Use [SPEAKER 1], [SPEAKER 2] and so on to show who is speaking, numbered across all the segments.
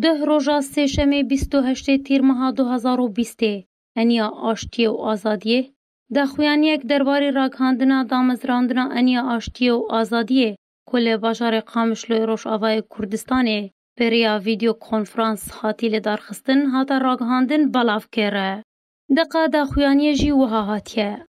[SPEAKER 1] ده روژا سه شمه 28 تیر ماها 2020 انیا آشتی و آزادیه ده خویانیک درباری راکاندنا دامزراندنا انیا آشتی و آزادیه کل باشار قامشلو روش آوای کردستانه پریا ویدیو کنفرانس هاتی لی دارخستن هاتا راگهاندن بلاف کره. دقا دا خویانی جی وها هاتیه.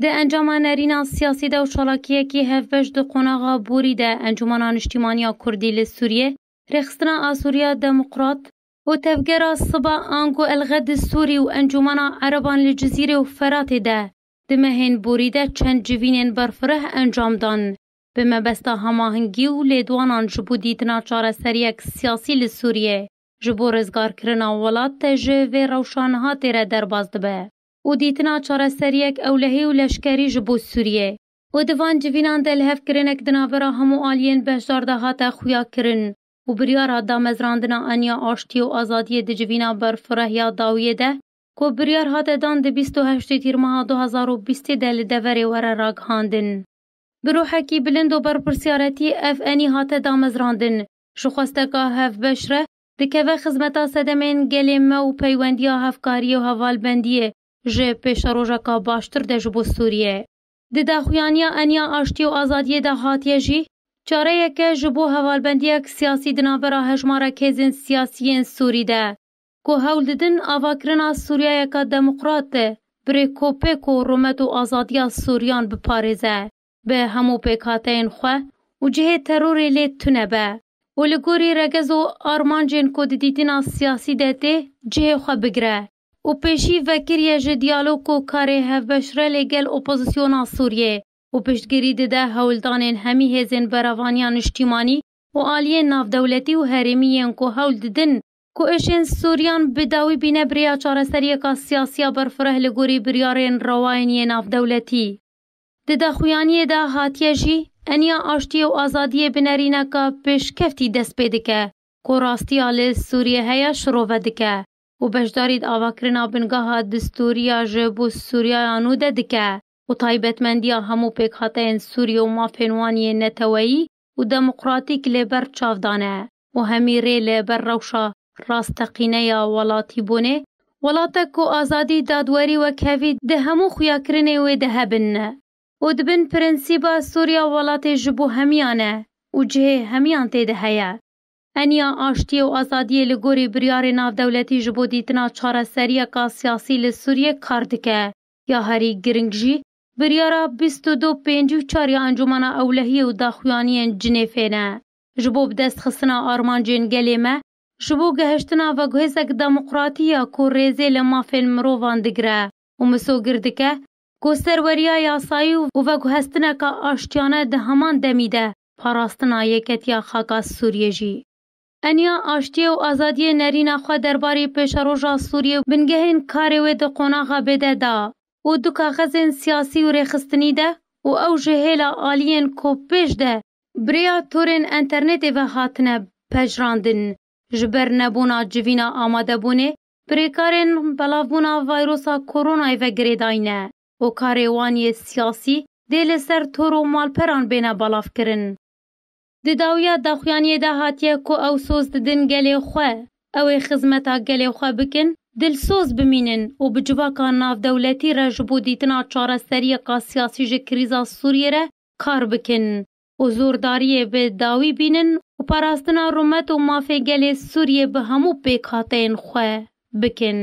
[SPEAKER 1] د انجام نرینا سیاسی ده و شالاکیه که هفوش ده قناغا بوری ده انجمانا نشتیمانیا کردی لی سوریه رخصنا آسوريا ديمقراط و تفجر الصبا أنكو الغد السوري وأنجمنا عربان للجزيرة وفرات ده دمهن بوريده چند جوینین برفره انجام دان. به مبسته هماهنگی و لیدوانان جبو ديتنا چاره سريك سياسي للسوريا جبو رزگار کرنا ولات تجه و روشانها تیره درباز دبه. و ديتنا چاره سريك أولهي و لشكري جبو سوریه. و دوان جوينان دل هف کرنک دناورا همو آلین بهجارده هاته خويا کرن. و بریارا دا مزراندنا انیا آشتی و آزادی دی جوینا بر فره یا داویه ده که بریار هاته دان دی 28 تیرماه 2020 ده لدوری وره راگ هاندن. بروحه کی بلند و بر پرسیارتی اف انی هاته دا مزراندن شخواسته که هف بشره دی که و خزمتا سدمین گلی ما و پیوندیا هفکاری و هفال بندیه جه پیش روژا که باشتر ده جبو سوریه. دی دا خویانیا انیا آشتی و آزادی ده هاتیه جیه چارەیەکە ji bo hevalbendiyek siyasî di navbera hejmara kêzên siyasiyên Sûrî de ku hewl didin avakirina Sûriyayeka demokratê birê kopêko romet û azadiya Sûriyan biparêze bi hemû pêkhateyên xwe û cihê terorê lê tunebe û li gorî regez û armancên ku di dîtina siyasî de tê cihê xwe bigire û pêşî vekiriye ji diyalog û karê hevbeşre lê gel opozisyona Sûriyê û piştgirî dide hewldanên hemî hêzên beravaniya niştîmanî û aliyên navdewletî û herêmiyên ku hewl didin ku êşên Sûriyan bi dawî bîne birêya çareseriyeka siyasiya berfireh li gorî biryarên rewayên navdewletî. Di daxuyaniyê de hatiye jî eniya aştiye û azadiye binêrîneka pêşkeftî dest pê dike ku rastiya li Sûriye heye şirove dike û beşdarî avakirina bingeha distûriya ji bo Sûriyayan nû de dike. و تایبەتمەندیە هەموو پێکهاتەیەن سووری و مافێنوانی نەتەوەیی و دەموقراتیک لێبەر چاودانە و هەمی رێ لێبەر ڕەوشە ڕاستەقینەیە وڵاتی بوونێ وڵاتەک و ئازادی دادوەری وەکەوی دە هەموو خویاکردنێ وێ دەهەبنە و دبن پرەنسیبە سووریا وڵاتێ ji بۆ هەمیانە و جهێ هەمیان تێدە هەیە ئەنیا ئاشتیە و ئازادیە لە گۆری بریاری ناودەولەتی ji بۆ دیتنا چارەسەریەکە سیاسی لە سووریە کار دکە یا هەری گرنگژی Biryara bîst û du pêncî çarya Encûmena Ewlehiyê û Daxuyaniyên Cinêfê ne. Ji bo bidestxistina armancên gelê me, ji bo gehiştina ve guhêzek demokratiya ku rêzê li mafên mirovan digire û misogir dike, ku serweriya yasayî û veguhestineka aştiyane di heman demî de parastina yeketiya xaka Sûriye jî. Eniya aştiye û azadiye nerîna xwe derbarê pêşeroja Sûriye bingehên karê wê di qonaxa bêde da. û du kaxezên siyasî û rêxistinî de û ew ji hêla aliyên kopêş de birêya torên înternetê ve hatine pejrandin ji ber nebûna civîna amadebûnê birêkarên belavbûna vayrosa koronayê ve girêdayîne û karê wan yê siyasî dê li ser tor û malperan bêne balafkirin di dawiya daxuyaniyê de hatiye ku ew soz didin gelê xwe ew ê xizmeta gelê xwe bikin دلسوز بمینن و بجواکا نافدولتی را جبو دیتنا چارەسەریە قاسیاسی ji krîza Sûriye re kar bikin û zordariyê bi dawî bînin û parastina Romet û mafê gelê Sûriye bi hemû pêkhateyên xwe bikin.